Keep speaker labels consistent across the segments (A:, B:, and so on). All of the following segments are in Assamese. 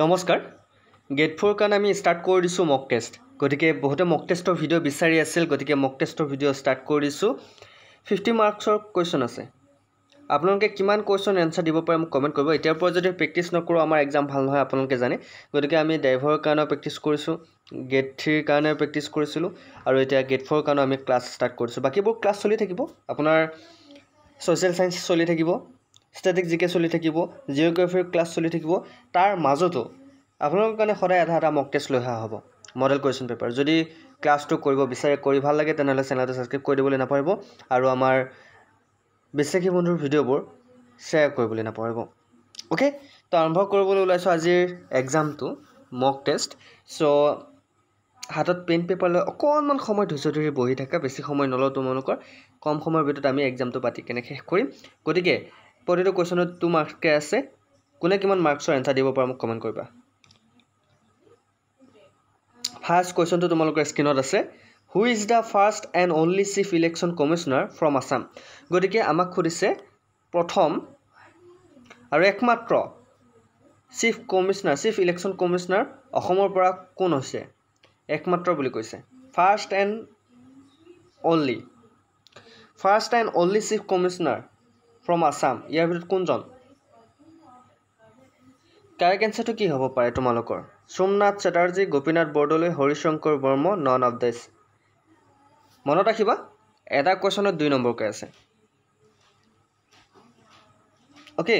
A: নমস্কাৰ গেট ফ'ৰ কাৰণে আমি ষ্টাৰ্ট কৰি দিছোঁ মক টেষ্ট গতিকে বহুতে মক টেষ্টৰ ভিডিঅ' বিচাৰি আছিল গতিকে মক টেষ্টৰ ভিডিঅ' ষ্টাৰ্ট কৰি দিছোঁ ফিফটি মাৰ্কছৰ কুৱেশ্যন আছে আপোনালোকে কিমান কুৱেশ্যন এনচাৰ দিব পাৰে মোক কমেণ্ট কৰিব এতিয়াৰ পৰা যদি প্ৰেক্টিচ নকৰোঁ আমাৰ এক্সাম ভাল নহয় আপোনালোকে জানে গতিকে আমি ড্ৰাইভৰ কাৰণেও প্ৰেক্টিচ কৰিছোঁ গেট থ্ৰীৰ কাৰণেও প্ৰেক্টিছ কৰিছিলোঁ আৰু এতিয়া গেট ফ'ৰ কাৰণেও আমি ক্লাছ ষ্টাৰ্ট কৰিছোঁ বাকীবোৰ ক্লাছ চলি থাকিব আপোনাৰ ছ'চিয়েল ছায়েঞ্চ চলি থাকিব ষ্টেটিক জিকে চলি থাকিব জিঅ'গ্ৰাফিৰ ক্লাছ চলি থাকিব তাৰ মাজতো আপোনালোকৰ কাৰণে সদায় এটা এটা মক টেষ্ট লৈ অহা হ'ব মডেল কুৱেশ্যন পেপাৰ যদি ক্লাছটো কৰিব বিচাৰে কৰি ভাল লাগে তেনেহ'লে চেনেলটো ছাবস্ক্ৰাইব কৰি দিবলৈ নাপাৰিব আৰু আমাৰ বিশ্বাসী বন্ধুৰ ভিডিঅ'বোৰ শ্বেয়াৰ কৰিবলৈ নাপাহৰিব অ'কে তো আৰম্ভ কৰিবলৈ ওলাইছোঁ আজিৰ এক্সামটো মক টেষ্ট চ' হাতত পেন পেপাৰ লৈ অকণমান সময় ধৈৰ্য ধৰি বহি থকা বেছি সময় নলওঁ তোমালোকৰ কম সময়ৰ ভিতৰত আমি এক্সামটো পাতি কেনে শেষ কৰিম গতিকে প্ৰতিটো কুৱেশ্যনত টু মাৰ্কছকৈ আছে কোনে কিমান মাৰ্কছৰ এনচাৰ দিব পাৰা মোক কমেণ্ট কৰিবা ফাৰ্ষ্ট কুৱেশ্যনটো তোমালোকৰ স্ক্ৰীণত আছে who is the first and only chief election commissioner from Assam গতিকে আমাক সুধিছে প্ৰথম আৰু একমাত্ৰ chief commissioner chief election commissioner অসমৰ পৰা কোন হৈছে একমাত্ৰ বুলি কৈছে first and only first and only chief commissioner from Assam ইয়াৰ ভিতৰত কোনজন কাৰেক্ট এনচাৰটো কি হ'ব পাৰে তোমালোকৰ Somnath Chatterjee Gopinath Bordoloi Harishankar Brahma none of these মনত ৰাখিবা এটা কুৱেশ্যনত দুই নম্বৰকৈ আছে অ'কে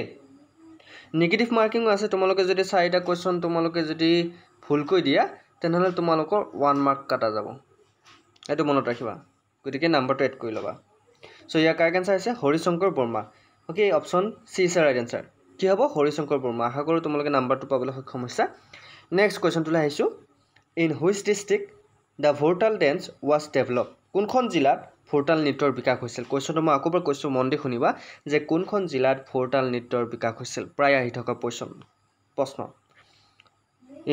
A: নিগেটিভ মাৰ্কিঙো আছে তোমালোকে যদি চাৰিটা কুৱেশ্যন তোমালোকে যদি ভুলকৈ দিয়া তেনেহ'লে তোমালোকৰ ওৱান মাৰ্ক কটা যাব সেইটো মনত ৰাখিবা গতিকে নাম্বাৰটো এড কৰি ল'বা চ' ইয়াৰ কাৰেক্ট এনচাৰ হৈছে Harishankar Brahma okay option C is a right answer কি হ'ব হৰিশংকৰ বৰ্মা আশা কৰোঁ তোমালোকে নাম্বাৰটো পাবলৈ সক্ষম হৈছা নেক্সট কুৱেশ্যনটোলৈ আহিছোঁ in which district the Bhortal dance was develop কোনখন জিলাত ভোৰ্টাল নৃত্যৰ বিকাশ হৈছিল কুৱেশ্যনটো মই আকৌ পৰা কৈছোঁ মন দি শুনিবা যে কোনখন জিলাত ভোৰ্টাল নৃত্যৰ বিকাশ হৈছিল প্ৰায় আহি থকা কুৱেশ্যন প্ৰশ্ন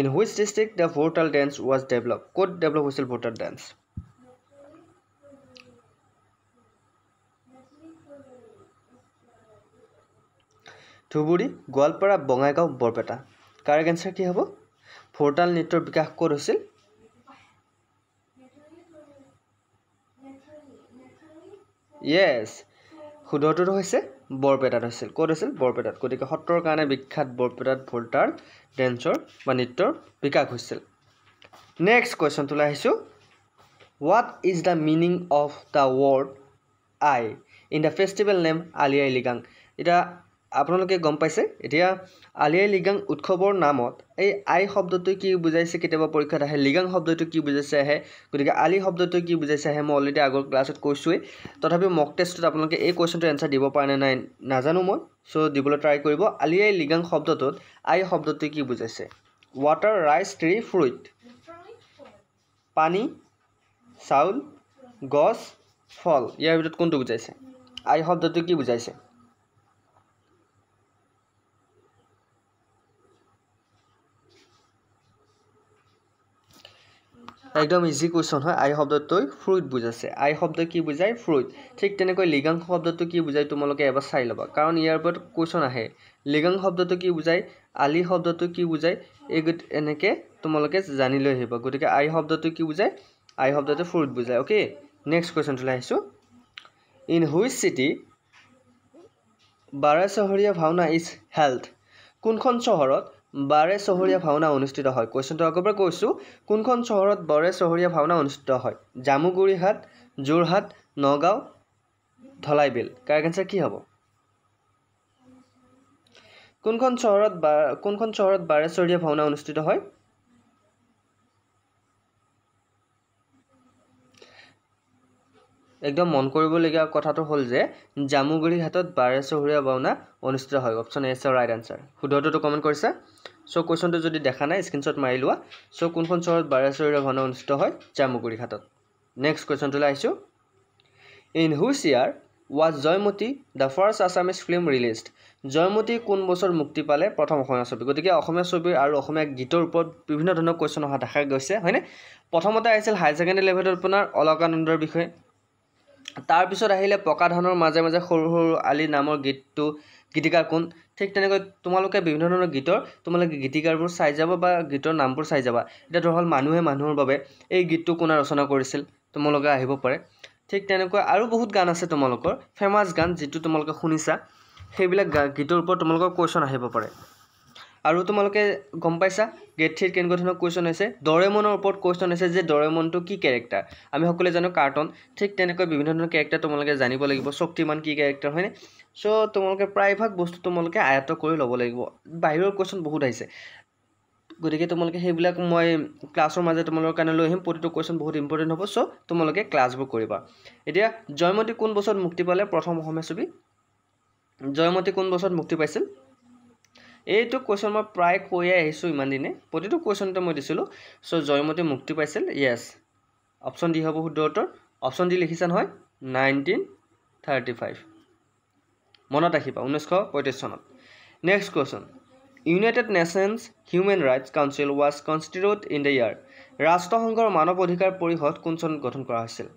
A: in which district the Bhortal dance was develop ক'ত ডেভেলপ হৈছিল Bhortal dance Dhubri Goalpara Bongaigaon Barpeta correct answer কি হ'ব ভোৰতাল নৃত্যৰ বিকাশ ক'ত হৈছিল য়েছ সোধৰটোতো হৈছে বৰপেটাত হৈছিল ক'ত হৈছিল বৰপেটাত গতিকে সত্ৰৰ কাৰণে বিখ্যাত বৰপেটাত ভোৰতাল ডেন্সৰ বা নৃত্যৰ বিকাশ হৈছিল নেক্সট কুৱেশ্যনটোলৈ আহিছোঁ what is the meaning of the word Aye in the festival name Ali Aye Ligang এতিয়া আপোনালোকে গম পাইছে এতিয়া আলি আই লিগাং উৎসৱৰ নামত এই আই শব্দটোৱে কি বুজাইছে কেতিয়াবা পৰীক্ষাত আহে লিগাং শব্দটো কি বুজাইছে আহে গতিকে আলি শব্দটোৱে কি বুজাইছে আহে মই অলৰেডি আগৰ ক্লাছত কৈছোৱেই তথাপিও মক টেষ্টত আপোনালোকে এই কুৱেশ্যনটোৰ এনচাৰ দিব পাৰে নে নাই নাজানো মই চ' দিবলৈ ট্ৰাই কৰিব আলি আই লিগাং শব্দটোত আই শব্দটোৱে কি বুজাইছে ৱাটাৰ ৰাইচ ট্ৰী ফ্ৰুইট পানী চাউল গছ ফল ইয়াৰ ভিতৰত কোনটো বুজাইছে আই শব্দটোৱে কি বুজাইছে একদম ইজি কুৱেশ্যন হয় আই শব্দটোৱে ফ্ৰুইট বুজাইছে আই শব্দই কি বুজায় ফ্ৰুইট ঠিক তেনেকৈ লিগাং শব্দটো কি বুজায় তোমালোকে এবাৰ চাই ল'বা কাৰণ ইয়াৰ ওপৰত কুৱেশ্যন আহে লিগাং শব্দটো কি বুজায় আলি শব্দটো কি বুজায় এই গোট এনেকৈ তোমালোকে জানি লৈ আহিব গতিকে আই শব্দটো কি বুজায় আই শব্দটো ফ্ৰুইট বুজায় অ'কে নেক্সট কুৱেশ্যনটোলৈ আহিছোঁ in which city Barasahariya Bhaona is held কোনখন চহৰত বাৰে চহৰীয়া ভাওনা অনুষ্ঠিত হয় কুৱেশ্যনটো আগৰ পৰা কৈছোঁ কোনখন চহৰত বাৰে চহৰীয়া ভাওনা অনুষ্ঠিত হয় জামুগুৰিহাট যোৰহাট নগাঁও ধলাইবিল কাৰেক্ট এনচাৰ কি হ'ব কোনখন চহৰত বা কোনখন চহৰত বাৰে চহৰীয়া ভাওনা অনুষ্ঠিত হয় একদম মন কৰিবলগীয়া কথাটো হ'ল যে জামুগুৰি ঘাটত বাৰে চহৰীয়া ভাওনা অনুষ্ঠিত হয় অপশ্যন এ আছে ৰাইট আনচাৰ সোধৰটোতো কমেণ্ট কৰিছা চ' কুৱেশ্যনটো যদি দেখা নাই স্ক্ৰীণশ্বট মাৰি লোৱা চ' কোনখন চহৰত বাৰে চহৰীয়া ভাওনা অনুষ্ঠিত হয় জামুগুৰি ঘাটত নেক্সট কুৱেশ্যনটোলৈ আহিছোঁ in which year was Joymoti the first Assamese film released Joymoti কোন বছৰ মুক্তি পালে প্ৰথম অসমীয়া ছবি গতিকে অসমীয়া ছবি আৰু অসমীয়া গীতৰ ওপৰত বিভিন্ন ধৰণৰ কুৱেশ্যন অহা দেখা গৈছে হয়নে প্ৰথমতে আহিছিল হায়াৰ ছেকেণ্ডেৰী লেভেলত আপোনাৰ অলকানন্দৰ বিষয়ে তাৰপিছত আহিলে পকা ধানৰ মাজে মাজে সৰু সৰু আলি নামৰ গীতটো গীতিকাৰ কোন ঠিক তেনেকৈ তোমালোকে বিভিন্ন ধৰণৰ গীতৰ তোমালোকে গীতিকাৰবোৰ চাই যাবা বা গীতৰ নামবোৰ চাই যাবা এতিয়া ধৰ হ'ল মানুহে মানুহৰ বাবে এই গীতটো কোনে ৰচনা কৰিছিল তোমালোকে আহিব পাৰে ঠিক তেনেকৈ আৰু বহুত গান আছে তোমালোকৰ ফেমাছ গান যিটো তোমালোকে শুনিছা সেইবিলাক গা গীতৰ ওপৰত তোমালোকৰ কুৱেশ্যন আহিব পাৰে আৰু তোমালোকে গম পাইছা গেট থ্ৰীত কেনেকুৱা ধৰণৰ কুৱেশ্যন হৈছে ডৰেমনৰ ওপৰত কুৱেশ্যন হৈছে যে ডৰেমনটো কি কেৰেক্টাৰ আমি সকলোৱে জানো কাৰ্টন ঠিক তেনেকৈ বিভিন্ন ধৰণৰ কেৰেক্টাৰ তোমালোকে জানিব লাগিব শক্তিমান কি কেৰেক্টাৰ হয়নে চ' তোমালোকে প্ৰায়ভাগ বস্তু তোমালোকে আয়ত্ব কৰি ল'ব লাগিব বাহিৰৰ কুৱেশ্যন বহুত আহিছে গতিকে তোমালোকে সেইবিলাক মই ক্লাছৰ মাজে তোমালোকৰ কাৰণে লৈ আহিম প্ৰতিটো কুৱেশ্যন বহুত ইম্পৰ্টেণ্ট হ'ব চ' তোমালোকে ক্লাছবোৰ কৰিবা এতিয়া জয়মতী কোন বছৰত মুক্তি পালে প্ৰথম অসমীয়া ছবি জয়মতী কোন বছৰত মুক্তি পাইছিল এইটো কুৱেশ্যন মই প্ৰায় কৈয়ে আহিছোঁ ইমান দিনে প্ৰতিটো কুৱেশ্যনতে মই দিছিলোঁ চ' জয়মতী মুক্তি পাইছিল য়েছ অপশ্যন ডি হ'ব শুদ্ধ উত্তৰ অপশ্যন ডি লিখিছে নহয় নাইনটিন থাৰ্টি ফাইভ মনত ৰাখিবা ঊনৈছশ পঁয়ত্ৰিছ চনত next question United Nations Human Rights Council was constitute in the year ৰাষ্ট্ৰসংঘৰ মানৱ অধিকাৰ পৰিষদ কোন চনত গঠন কৰা হৈছিল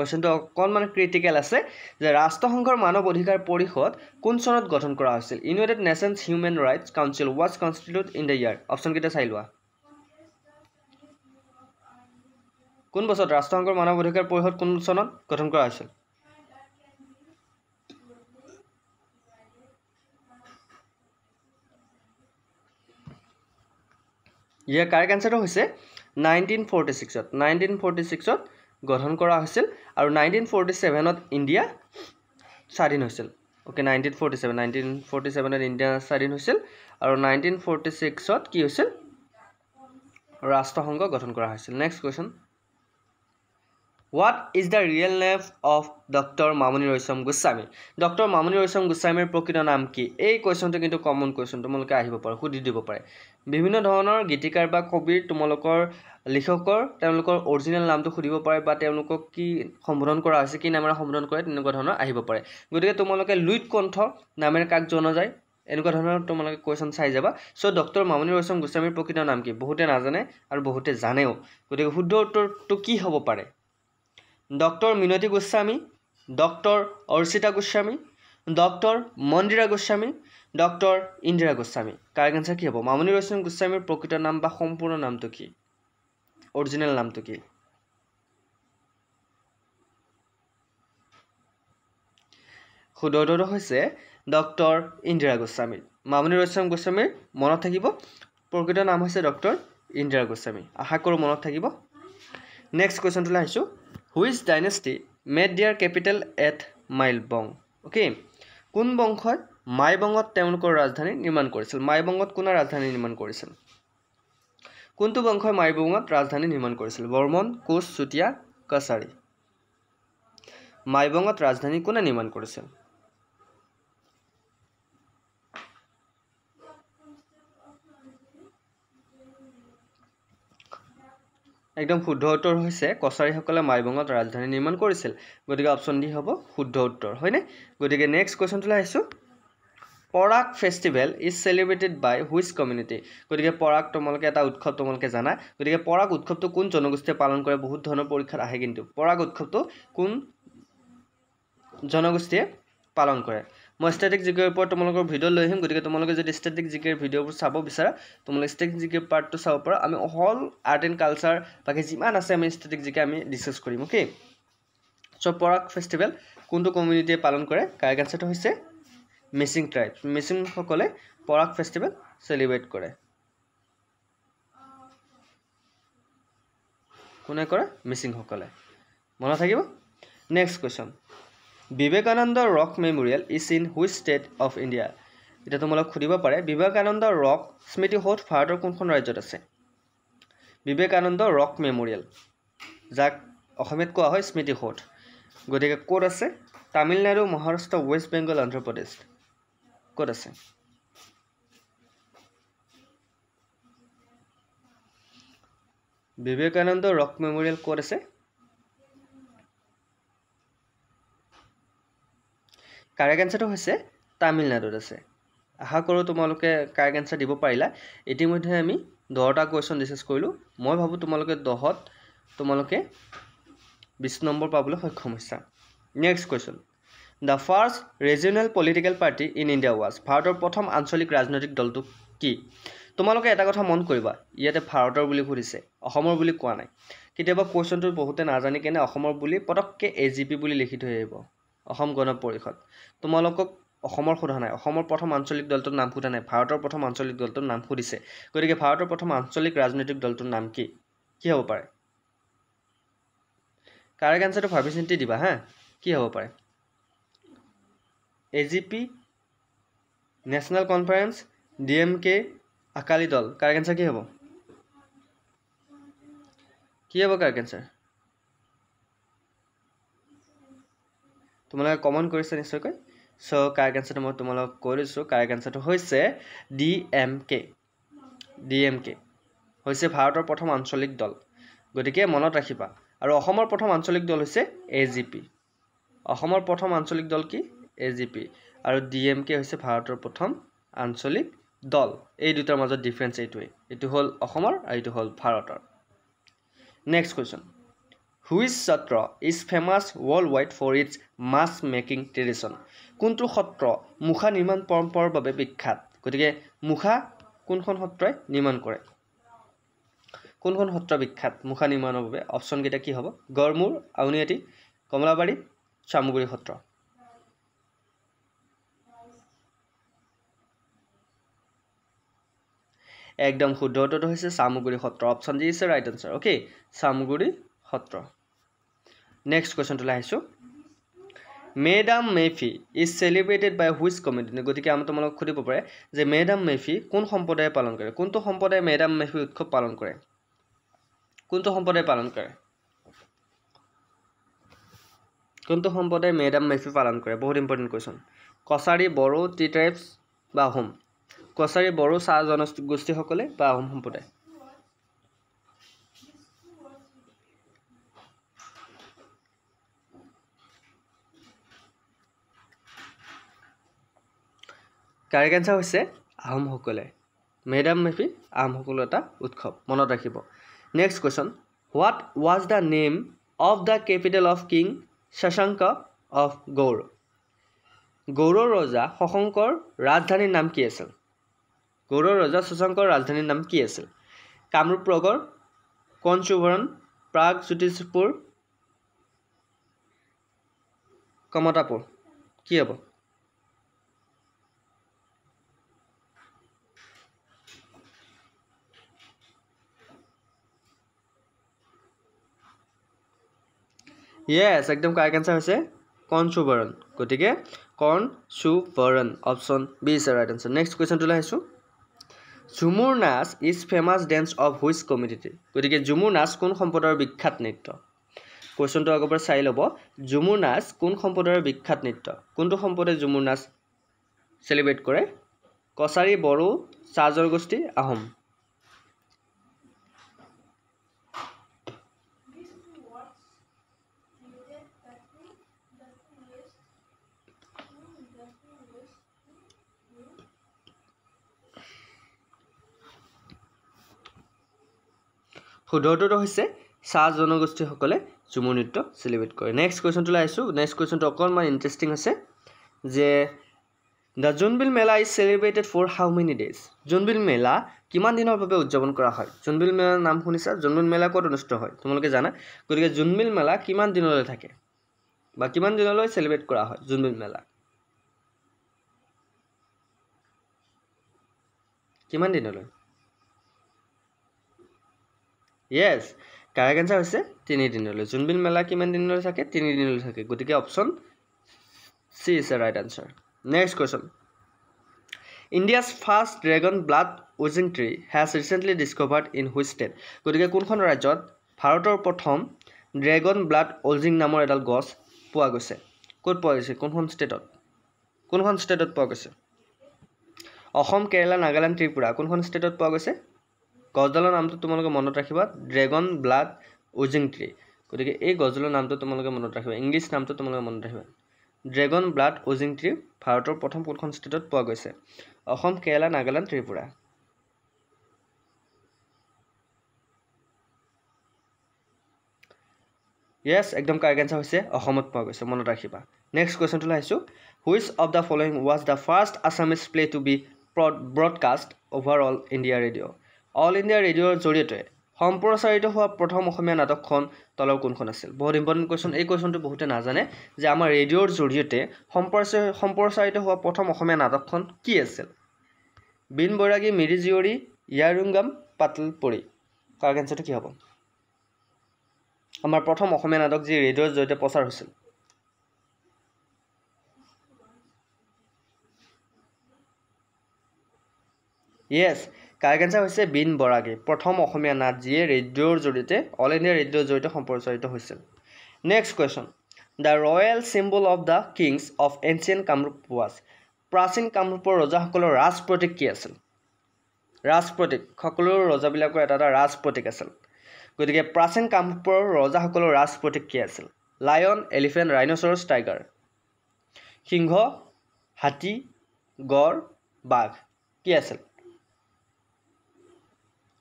A: কুৱেশ্যনটো অকণমান ক্ৰিটিকেল আছে যে ৰাষ্ট্ৰসংঘৰ মানৱ অধিকাৰ পৰিষদ কোন চনত গঠন কৰা হৈছিল United Nations Human Rights Council was constitute in the year অপশ্যনকেইটা চাই লোৱা কোন বছৰত ৰাষ্ট্ৰসংঘৰ মানৱ অধিকাৰ পৰিষদ কোন চনত গঠন কৰা হৈছিল ইয়াৰ কাৰেক্ট এনচাৰটো হৈছে নাইনটিন ফৰ্টি ছিক্সত নাইনটিন ফৰ্টি ছিক্সত গঠন কৰা হৈছিল আৰু নাইনটিন ফৰ্টি ছেভেনত ইণ্ডিয়া স্বাধীন হৈছিল okay nineteen forty seven nineteen forty ছেভেনত ইণ্ডিয়া স্বাধীন হৈছিল আৰু নাইনটিন ফৰ্টি ছিক্সত কি হৈছিল ৰাষ্ট্ৰসংঘ গঠন কৰা হৈছিল next question what is the real name of doctor Mamoni Raisom Goswami doctor Mamoni Raisom গোস্বামীৰ প্ৰকৃত নাম কি এই কুৱেশ্যনটো কিন্তু কমন কুৱেশ্যন তোমালোকে আহিব পাৰে সুধি দিব পাৰে বিভিন্ন ধৰণৰ গীতিকাৰ বা কবিৰ তোমালোকৰ লিখকৰ তেওঁলোকৰ অৰিজিনেল নামটো সুধিব পাৰে বা তেওঁলোকক কি সম্বোধন কৰা হৈছে কি নামেৰে সম্বোধন কৰে তেনেকুৱা ধৰণৰ আহিব পাৰে গতিকে তোমালোকে লুইট কণ্ঠ নামেৰে কাক জনা যায় এনেকুৱা ধৰণৰ তোমালোকে কুৱেশ্যন চাই যাবা চ' ডক্টৰ মামণি ৰয়চম গোস্বামীৰ প্ৰকৃত নাম কি বহুতে নাজানে আৰু বহুতে জানেও গতিকে শুদ্ধ উত্তৰটো কি হ'ব পাৰে doctor Minati Goswami doctor Archita Goswami doctor Mandira Goswami doctor Indira Goswami correct answer কি হ'ব মামনি ৰয়চম গোস্বামীৰ প্ৰকৃত নাম বা সম্পূৰ্ণ নামটো কি অৰিজিনেল নামটো কি শুদ্ধ উত্তৰটো হৈছে ডক্টৰ ইন্দিৰা গোস্বামী মামনি ৰয়চম গোস্বামীৰ মনত থাকিব প্ৰকৃত নাম হৈছে ডক্টৰ ইন্দিৰা গোস্বামী আশা কৰোঁ মনত থাকিব নেক্সট কুৱেশ্যনটোলৈ আহিছোঁ which dynasty made their capital at Maibong okay কোন বংশত মাইবঙত তেওঁলোকৰ ৰাজধানী নিৰ্মাণ কৰিছিল মাইবঙত কোনে ৰাজধানী নিৰ্মাণ কৰিছিল কোনটো বংশই মাইবঙত ৰাজধানী নিৰ্মাণ কৰিছিল বৰ্মন কোচ চুতীয়া কছাৰী মাইবঙত ৰাজধানী কোনে নিৰ্মাণ কৰিছিল একদম শুদ্ধ উত্তৰ হৈছে কছাৰীসকলে মাইবঙত ৰাজধানী নিৰ্মাণ কৰিছিল গতিকে অপশ্যন দি হ'ব শুদ্ধ উত্তৰ হয়নে গতিকে নেক্সট কুৱেশ্যনটোলৈ আহিছোঁ Porag festival is celebrated by which community গতিকে পৰাগ তোমালোকে এটা উৎসৱ তোমালোকে জানা গতিকে পৰাগ উৎসৱটো কোন জনগোষ্ঠীয়ে পালন কৰে বহুত ধৰণৰ পৰীক্ষাত আহে কিন্তু পৰাগ উৎসৱটো কোন জনগোষ্ঠীয়ে পালন কৰে মই ষ্টেটিক জিকিৰ ওপৰত তোমালোকৰ ভিডিঅ' লৈ আহিম গতিকে তোমালোকে যদি ষ্টেটিক জিকিৰ ভিডিঅ'বোৰ চাব বিচাৰা তোমালোকে ষ্টেটিক জিকিৰ পাৰ্টটো চাব পাৰা আমি অল আৰ্ট এণ্ড কালচাৰ বাকী যিমান আছে আমি ষ্টেটিক জিকে আমি ডিছকাছ কৰিম অ'কে চ' পৰাগ ফেষ্টিভেল কোনটো কমিউনিটিয়ে পালন কৰে কাৰেক্ট কেঞ্চাৰটো হৈছে মিচিং ট্ৰাইব মিচিংসকলে পৰাগ ফেষ্টিভেল চেলিব্ৰেট কৰে কোনে কৰে মিচিংসকলে মনত থাকিব next question Vivekananda rock memorial is in which state of India এতিয়া তোমালোক সুধিব পাৰে বিবেকানন্দ ৰক স্মৃতিসৌধ ভাৰতৰ কোনখন ৰাজ্যত আছে বিবেকানন্দ ৰক মেমৰিয়েল যাক অসমীয়াত কোৱা হয় স্মৃতিসৌধ গতিকে ক'ত আছে তামিলনাডু মহাৰাষ্ট্ৰ ৱেষ্ট বেংগল অন্ধ্ৰপ্ৰদেশ ক'ত আছে বিবেকানন্দ ৰক মেমৰিয়েল ক'ত আছে কাৰেক্ট এনচাৰটো হৈছে তামিলনাডুত আছে আশা কৰোঁ তোমালোকে কাৰেক্ট এনচাৰ দিব পাৰিলা ইতিমধ্যে আমি দহটা কুৱেশ্যন ডিচকাছ কৰিলোঁ মই ভাবোঁ তোমালোকে দহত তোমালোকে বিছ নম্বৰ পাবলৈ সক্ষম হৈছা next question the first regional political party in India was ভাৰতৰ প্ৰথম আঞ্চলিক ৰাজনৈতিক দলটো কি তোমালোকে এটা কথা মন কৰিবা ইয়াতে ভাৰতৰ বুলি সুধিছে অসমৰ বুলি কোৱা নাই কেতিয়াবা কুৱেশ্যনটো বহুতে নাজানি কেনে অসমৰ বুলি পটককৈ এ জি পি বুলি লিখি থৈ আহিব অসম গণ পৰিষদ তোমালোকক অসমৰ সোধা নাই অসমৰ প্ৰথম আঞ্চলিক দলটোৰ নাম সোধা নাই ভাৰতৰ প্ৰথম আঞ্চলিক দলটোৰ নাম সুধিছে গতিকে ভাৰতৰ প্ৰথম আঞ্চলিক ৰাজনৈতিক দলটোৰ নাম কি কি হ'ব পাৰে কাৰেক্ট এঞ্চাৰটো ভাবি চিন্তি দিবা হা কি হ'ব পাৰে A G P national conference D M K Akali Dal correct answer কি হ'ব কি হ'ব কাৰ কেঞ্চাৰ তোমালোকে কমেণ্ট কৰিছে নিশ্চয়কৈ চ' কাৰ কেঞ্চাৰটো মই তোমালোকক কৈ দিছোঁ কাৰ কেঞ্চাৰটো হৈছে D M K D M K হৈছে ভাৰতৰ প্ৰথম আঞ্চলিক দল গতিকে মনত ৰাখিবা আৰু অসমৰ প্ৰথম আঞ্চলিক দল হৈছে এ জি পি অসমৰ প্ৰথম আঞ্চলিক দল কি এ জি পি আৰু ডি এম কে হৈছে ভাৰতৰ প্ৰথম আঞ্চলিক দল এই দুটাৰ মাজত ডিফাৰেঞ্চ এইটোৱেই এইটো হ'ল অসমৰ আৰু এইটো হ'ল ভাৰতৰ next question which sattra is famous world wide for its mask making tradition কোনটো সত্ৰ মুখা নিৰ্মাণ পৰম্পৰাৰ বাবে বিখ্যাত গতিকে মুখা কোনখন সত্ৰই নিৰ্মাণ কৰে কোনখন সত্ৰ বিখ্যাত মুখা নিৰ্মাণৰ বাবে অপশ্যনকেইটা কি হ'ব গড়মূৰ আউনীআটী কমলাবাৰী চামগুৰি সত্ৰ একদম শুদ্ধ উত্তৰটো হৈছে চামগুৰি সত্ৰ অপশ্যন যি আছে right answer okay Samaguri Satra next কুৱেশ্যনটো লৈ আহিছোঁ Me Dam Mephi is celebrated by which community গতিকে আমি তোমালোকক সুধিব পাৰে যে মে ডাম মেফি কোন সম্প্ৰদায়ে পালন কৰে কোনটো সম্প্ৰদায়ে মে ডাম মেফি উৎসৱ পালন কৰে কোনটো সম্প্ৰদায়ে পালন কৰে কোনটো সম্প্ৰদায়ে মে ডাম মেফি পালন কৰে বহুত important question Kachari Bodo tea tribes বা আহোম কছাৰী বড়ো চাহ জনগোষ্ঠীসকলে বা আহোম সম্প্ৰদায় কাৰেক্ট এঞ্চাৰ হৈছে আহোমসকলে মেডাম মেফি আহোমসকলৰ এটা উৎসৱ মনত ৰাখিব next question what was the name of the capital of king Shashanka of Gaur গৌৰৰ ৰজা শশংকৰ ৰাজধানীৰ নাম কি আছিল গৌৰৱ ৰজা শশাংকৰ ৰাজধানীৰ নাম কি আছিল কামৰূপ নগৰ কঞ্চুভৰণ প্ৰাগ জ্যোতিষপুৰ কমতাপুৰ কি হ'ব য়েছ একদম কাৰেক্ট এনচাৰ হৈছে কণ কণচুবৰণ গতিকে Karnasuvarna option B is right answer next কুৱেশ্যনটোলৈ আহিছোঁ Jhumur nach is famous dance of which community গতিকে ঝুমুৰ নাচ কোন সম্প্ৰদায়ৰ বিখ্যাত নৃত্য কুৱেশ্যনটো আগৰ পৰা চাই ল'ব ঝুমুৰ নাচ কোন সম্প্ৰদায়ৰ বিখ্যাত নৃত্য কোনটো সম্প্ৰদায় ঝুমুৰ নাচ চেলিব্ৰেট কৰে কছাৰী বড়ো চাহ জনগোষ্ঠী আহোম শুদ্ধটোত হৈছে চাহ জনগোষ্ঠীসকলে ঝুমু নৃত্য চেলিব্ৰেট কৰে নেক্সট কুৱেশ্যনটোলৈ আহিছোঁ নেক্সট কুৱেশ্যনটো অকণমান ইণ্টাৰেষ্টিং আছে যে the Jonbeel Mela is celebrated for how many days Jonbeel Mela কিমান দিনৰ বাবে উদযাপন কৰা হয় জোনবিল মেলাৰ নাম শুনিছা জোনবিল মেলা ক'ত অনুষ্ঠিত হয় তোমালোকে জানা গতিকে জোনবিল মেলা কিমান দিনলৈ থাকে বা কিমান দিনলৈ চেলিব্ৰেট কৰা হয় জোনবিল মেলা কিমান দিনলৈ য়েছ কাৰেক্ট এঞ্চাৰ হৈছে তিনিদিনলৈ জোনবিল মেলা কিমান দিনলৈ থাকে তিনিদিনলৈ থাকে গতিকে option C is a right answer next question India's first dragon blood oozing tree has recently discovered in which state গতিকে কোনখন ৰাজ্যত ভাৰতৰ প্ৰথম ড্ৰেগন ব্লাড অলজিং নামৰ এডাল গছ পোৱা গৈছে ক'ত পোৱা গৈছে কোনখন ষ্টেটত কোনখন ষ্টেটত পোৱা গৈছে অসম কেৰেলা নাগালেণ্ড ত্ৰিপুৰা কোনখন ষ্টেটত পোৱা গৈছে গছডালৰ নামটো তোমালোকে মনত ৰাখিবা ড্ৰেগন ব্লাড উজিং ট্ৰী গতিকে এই গছডালৰ নামটো তোমালোকে মনত ৰাখিবা ইংলিছ নামটো তোমালোকে মনত ৰাখিবা ড্ৰেগন ব্লাড উজিং ট্ৰী ভাৰতৰ প্ৰথম কোনখন ষ্টেটত পোৱা গৈছে অসম কেৰেলা নাগালেণ্ড ত্ৰিপুৰা য়েছ একদম কাৰেক্ট এঞ্চাৰ হৈছে অসমত পোৱা গৈছে মনত ৰাখিবা নেক্সট কুৱেশ্যনটোলৈ আহিছোঁ which of the following was the first Assamese play to be broadcast over All India Radio' All India ৰেডিঅ'ৰ জৰিয়তে সম্প্ৰচাৰিত হোৱা প্ৰথম অসমীয়া নাটকখন তলৰ কোনখন আছিল বহুত ইম্পৰ্টেণ্ট কুৱেশ্যন এই কুৱেশ্যনটো বহুতে নাজানে যে আমাৰ ৰেডিঅ'ৰ জৰিয়তে সম্প্ৰচাৰ সম্প্ৰচাৰিত হোৱা প্ৰথম অসমীয়া নাটকখন কি আছিল বীন বৈৰাগী মিৰি জীয়ৰী ইয়াৰুংগাম পাতলপৰি কাৰ কেঞ্চাৰটো কি হ'ব আমাৰ প্ৰথম অসমীয়া নাটক যি ৰেডিঅ'ৰ জৰিয়তে প্ৰচাৰ হৈছিল য়েছ কাৰেক্ট এঞ্চাৰ হৈছে বীন বৰাগী প্ৰথম অসমীয়া নাট যিয়ে ৰেডিঅ'ৰ জৰিয়তে অল ইণ্ডিয়া ৰেডিঅ'ৰ জৰিয়তে সম্প্ৰচাৰিত হৈছিল next question the royal symbol of the kings of ancient Kamrup was প্ৰাচীন কামৰূপৰ ৰজাসকলৰ ৰাজ প্ৰতীক কি আছিল ৰাজ প্ৰতীক সকলো ৰজাবিলাকৰ এটা এটা ৰাজ প্ৰতীক আছিল গতিকে প্ৰাচীন কামৰূপৰ ৰজাসকলৰ ৰাজ প্ৰতীক কি আছিল লায়ন এলিফেণ্ট ৰাইনচৰছ টাইগাৰ সিংহ হাতী গড় বাঘ কি আছিল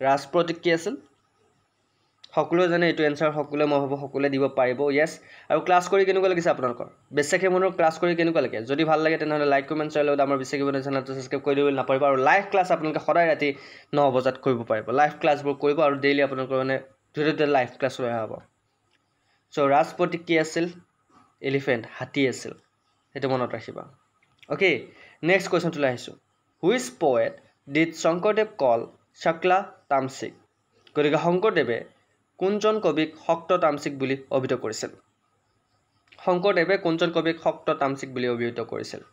A: ৰাজ প্ৰতীক কি আছিল সকলোৱে জানে এইটো এনচাৰ সকলোৱে মই ভাবোঁ সকলোৱে দিব পাৰিব য়েছ আৰু ক্লাছ কৰি কেনেকুৱা লাগিছে আপোনালোকৰ বেছিকৈ মানুহৰ ক্লাছ কৰি কেনেকুৱা লাগে যদি ভাল লাগে তেনেহ'লে লাইক কমেণ্ট চাই লগত আমাৰ বেছিকৈ মানে চেনেলটো ছাবস্ক্ৰাইব কৰি দিবলৈ নাপাৰিব আৰু লাইভ ক্লাছ আপোনালোকে সদায় ৰাতি ন বজাত কৰিব পাৰিব লাইভ ক্লাছবোৰ কৰিব আৰু ডেইলি আপোনালোকৰ মানে ধুনীয়া ধুনীয়া লাইভ ক্লাছ লৈ হ'ব চ' ৰাজ প্ৰতীক কি আছিল এলিফেণ্ট হাতী আছিল সেইটো মনত ৰাখিবা অ'কে নেক্সট কুৱেশ্যনটোলৈ আহিছোঁ which poet did Sankardev call চকলা তামচিক গতিকে শংকৰদেৱে কোনজন কবিক শক্ত তামচিক বুলি অভিহিত কৰিছিল শংকৰদেৱে কোনজন কবিক শক্ত তামচিক বুলি অভিহিত কৰিছিল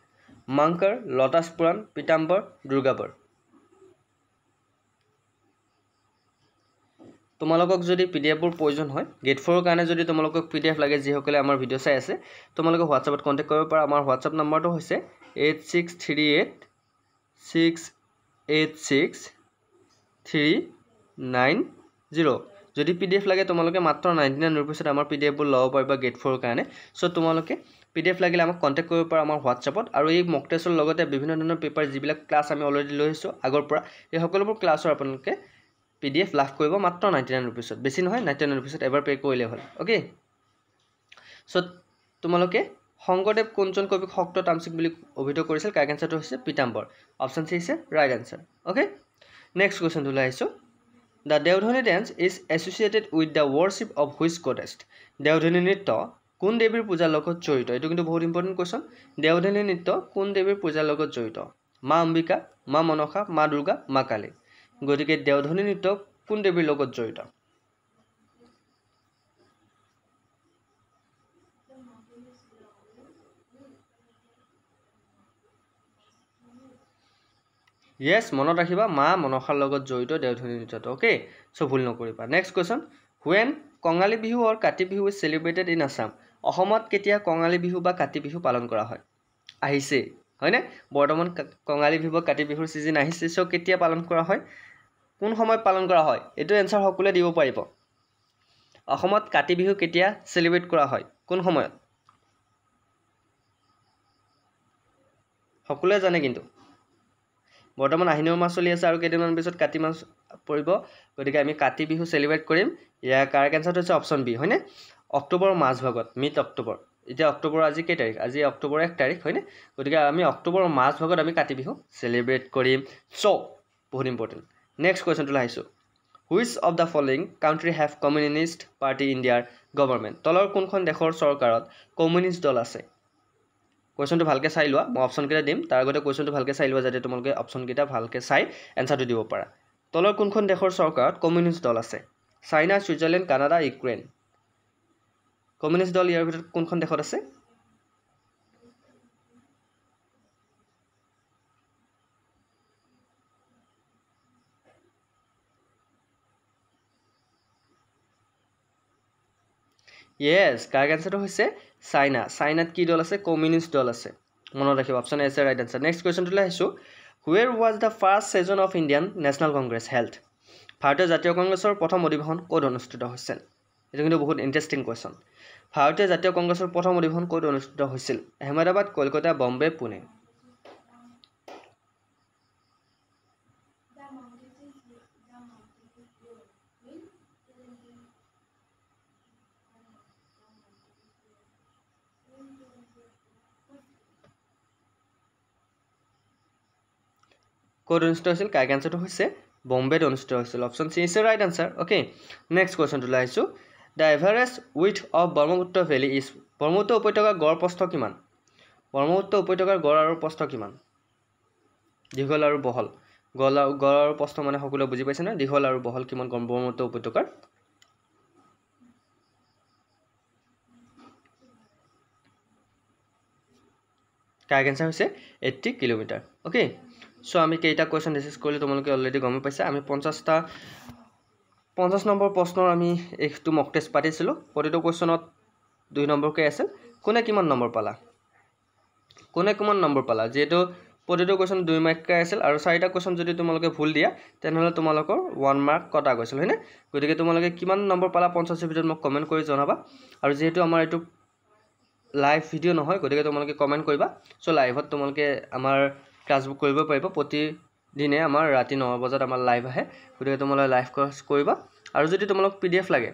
A: মাংকৰ লতাছ পুৰাণ পীতাম্বৰ দুৰ্গাবৰ তোমালোকক যদি পি ডি এফবোৰ প্ৰয়োজন হয় গেট ফ'ৰৰ কাৰণে যদি তোমালোকক পি ডি এফ লাগে যিসকলে আমাৰ ভিডিঅ' চাই আছে তোমালোকে হোৱাটছএপত কণ্টেক্ট কৰিব পাৰা আমাৰ হোৱাটছএপ নম্বৰটো হৈছে eight six three eight six eight six three nine zero' যদি পি ডি এফ লাগে তোমালোকে মাত্ৰ নাইণ্টি নাইন ৰুপিছত আমাৰ পি ডি এফবোৰ ল'ব পাৰিবা গ্ৰেড ফ'ৰৰ কাৰণে চ' তোমালোকে পি ডি এফ লাগিলে আমাক কণ্টেক্ট কৰিব পাৰা আমাৰ হোৱাটছএপত আৰু এই মক টেষ্টৰ লগতে বিভিন্ন ধৰণৰ পেপাৰ যিবিলাক ক্লাছ আমি অলৰেডি লৈ আহিছোঁ আগৰ পৰা এই সকলোবোৰ ক্লাছৰ আপোনালোকে পি ডি এফ লাভ কৰিব মাত্ৰ নাইণ্টি নাইন ৰুপিছত বেছি নহয় নাইণ্টি নাইন ৰুপিছত এবাৰ পে' কৰিলে হ'ল অ'কে চ' তোমালোকে শংকৰদেৱ কোনজন কবিক শক্ত তামচিক বুলি অভিহিত কৰিছিল কাৰেক্ট এঞ্চাৰটো হৈছে পিতাম্বৰ অপশ্যন চি হৈছে ৰাইট এঞ্চাৰ অ'কে নেক্সট কুৱেশ্যনটো ওলাই আহিছোঁ the Deodhani dance is associated with the worship of which goddess Deodhani নৃত্য কোন দেৱীৰ পূজাৰ লগত জড়িত এইটো কিন্তু বহুত ইম্পৰ্টেণ্ট কুৱেশ্যন দেওধনী নৃত্য কোন দেৱীৰ পূজাৰ লগত জড়িত মা অম্বিকা মা মনসা মা দুৰ্গা মা কালী গতিকে দেওধনী নৃত্য কোন দেৱীৰ লগত জড়িত য়েছ মনত ৰাখিবা মা মনসাৰ লগত জড়িত দেওধনী নৃত্যটো অ'কে চ' ভুল নকৰিবা next question when Kongali Bihu আৰু Kati Bihu is celebrated in Assam অসমত কেতিয়া কঙালী বিহু বা কাতি বিহু পালন কৰা হয় আহিছেই হয়নে বৰ্তমান কঙালী বিহু বা কাতি বিহুৰ ছিজন আহিছে চ' কেতিয়া পালন কৰা হয় কোন সময়ত পালন কৰা হয় এইটো এনচাৰ সকলোৱে দিব পাৰিব অসমত কাতি বিহু কেতিয়া চেলিব্ৰেট কৰা হয় কোন সময়ত সকলোৱে জানে কিন্তু বৰ্তমান আহিনৰ মাহ চলি আছে আৰু কেইদিনমান পিছত কাতি মাহ পৰিব গতিকে আমি কাতি বিহু চেলিব্ৰেট কৰিম ইয়াৰ কাৰেক্ট এনচাৰটো হৈছে অপশ্যন বি হয়নে অক্টোবৰ মাজভাগত মিড অক্টোবৰ এতিয়া অক্টোবৰ আজি কেই তাৰিখ আজি অক্টোবৰ এক তাৰিখ হয়নে গতিকে আমি অক্টোবৰ মাজভাগত আমি কাতি বিহু চেলিব্ৰেট কৰিম চ' বহুত ইম্পৰ্টেণ্ট নেক্সট কুৱেশ্যনটোলৈ আহিছোঁ which of the following country have communist party ইণ্ডিয়াৰ গভৰ্ণমেণ্ট তলৰ কোনখন দেশৰ চৰকাৰত কমিউনিষ্ট দল আছে কুৱেশ্যনটো ভালকৈ চাই লোৱা মই অপশ্যনকেইটা দিম তাৰ আগতে কুৱেশ্যনটো ভালকৈ চাই লোৱা যাতে তোমালোকে অপশ্যনকেইটা ভালকে চাই এনচাৰটো দিব পাৰা তলৰ কোনখন দেশৰ চৰকাৰত কমিউনিষ্ট দল আছে China Switzerland Canada Ukraine communist দল ইয়াৰ ভিতৰত কোনখন দেশত আছে য়েছ কাৰ এঞ্চাৰটো হৈছে চাইনা চাইনাত কি দল আছে কমিউনিষ্ট দল আছে মনত ৰাখিব অপশ্যন এছে ৰাইট আনচাৰ নেক্সট কুৱেশ্যনটোলৈ আহিছোঁ where was the first session of Indian National Congress held ভাৰতীয় জাতীয় কংগ্ৰেছৰ প্ৰথম অধিৱেশন ক'ত অনুষ্ঠিত হৈছিল এইটো কিন্তু বহুত ইণ্টাৰেষ্টিং কুৱেশ্যন ভাৰতীয় জাতীয় কংগ্ৰেছৰ প্ৰথম অধিৱেশন ক'ত অনুষ্ঠিত হৈছিল আহমেদাবাদ কলকাতা বম্বে পুনে ক'ত অনুষ্ঠিত হৈছিল কাৰ্ক এঞ্চাৰটো হৈছে বম্বেত অনুষ্ঠিত হৈছিল option C is right answer okay next কুৱেশ্যনটো ওলাই আহিছোঁ the average width of Brahmaputra valley is Brahmaputra উপত্যকাৰ গড় প্ৰস্থ কিমান ব্ৰহ্মপুত্ৰ উপত্যকাৰ গড় আৰু প্ৰস্থ কিমান দীঘল আৰু বহল গল গড় আৰু প্ৰস্থ মানে সকলোৱে বুজি পাইছেনে দীঘল আৰু বহল কিমান গম ব্ৰহ্মপুত্ৰ উপত্যকাৰ কাৰ্ক এঞ্চাৰ হৈছে এইট্টি কিলোমিটাৰ অ'কে চ' আমি কেইটা কুৱেশ্যন ডিচকাছ কৰিলোঁ তোমালোকে অলৰেডি গমেই পাইছা আমি পঞ্চাছটা পঞ্চাছ নম্বৰ প্ৰশ্নৰ আমি এইটো মক টেষ্ট পাতিছিলোঁ প্ৰতিটো কুৱেশ্যনত দুই নম্বৰকৈ আছিল কোনে কিমান নম্বৰ পালা কোনে কিমান নম্বৰ পালা যিহেতু প্ৰতিটো কুৱেশ্যন দুই মাৰ্ককৈ আছিল আৰু চাৰিটা কুৱেশ্যন যদি তোমালোকে ভুল দিয়া তেনেহ'লে তোমালোকৰ ওৱান মাৰ্ক কটা গৈছিল হয়নে গতিকে তোমালোকে কিমান নম্বৰ পালা পঞ্চাছৰ ভিতৰত মোক কমেণ্ট কৰি জনাবা আৰু যিহেতু আমাৰ এইটো লাইভ ভিডিঅ' নহয় গতিকে তোমালোকে কমেণ্ট কৰিবা চ' লাইভত তোমালোকে আমাৰ ক্লাছবুক কৰিব পাৰিব প্ৰতিদিনে আমাৰ ৰাতি ন বজাত আমাৰ লাইভ আহে গতিকে তোমালোকে লাইভ ক্লাছ কৰিবা আৰু যদি তোমালোক পি ডি এফ লাগে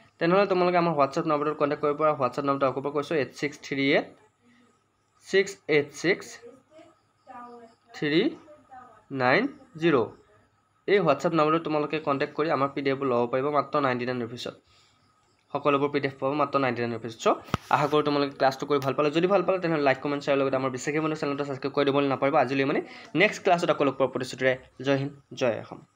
A: তেনেহ'লে তোমালোকে আমাৰ হোৱাটছআপ নম্বৰটোত কণ্টেক্ট কৰিব পাৰা হোৱাটছআপ নম্বৰটো আকৌ পৰা কৈছোঁ eight six three eight six eight six three nine zero' এই হোৱাটছএপ নম্বৰটোত তোমালোকে কণ্টেক্ট কৰি আমাৰ পি ডি এফবোৰ ল'ব পাৰিব মাত্ৰ নাইণ্টি নাইন ৰুপিছত সকলোবোৰ পি ডি পাব মাত্ৰ নাইণ্টি নাইন ৰুপিজ চ' আশা কৰোঁ তোমালোকে ক্লাছটো কৰি ভাল পালে যদি ভাল পালে তেনেহ'লে লাইক কমেণ্ট চাইৰ লগতে আমাৰ বিশেষকৈ মানে চেনেলটো ছাবস্ক্ৰাইব কৰি দিবলৈ নাপাৰিব আজিলৈ মানে নেক্সট ক্লাছত আকৌ লগ পাব প্ৰতিশ্ৰুতিৰে জয় হিন্দ জয় অসম